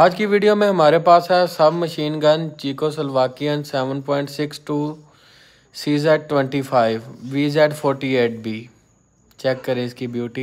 आज की वीडियो में हमारे पास है सब machine gun Czechoslovakian 7.62 point six two C Z twenty five V Z forty eight B check करें इसकी ब्यूटी